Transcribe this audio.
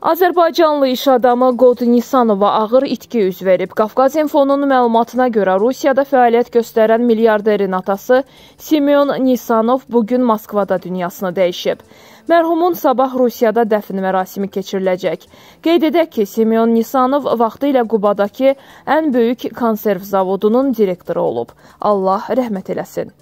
Azərbaycanlı iş adamı Qod Nisanova ağır itki üz verib. Qafqaz Infonun məlumatına görə Rusiyada fəaliyyət göstərən milyarderin atası Simeon Nisanov bugün Moskvada dünyasını dəyişib. Mərhumun sabah Rusiyada dəfn mərasimi keçiriləcək. Qeyd edək ki, Simeon Nisanov vaxtı ilə Qubadakı ən böyük konserv zavodunun direktoru olub. Allah rəhmət eləsin.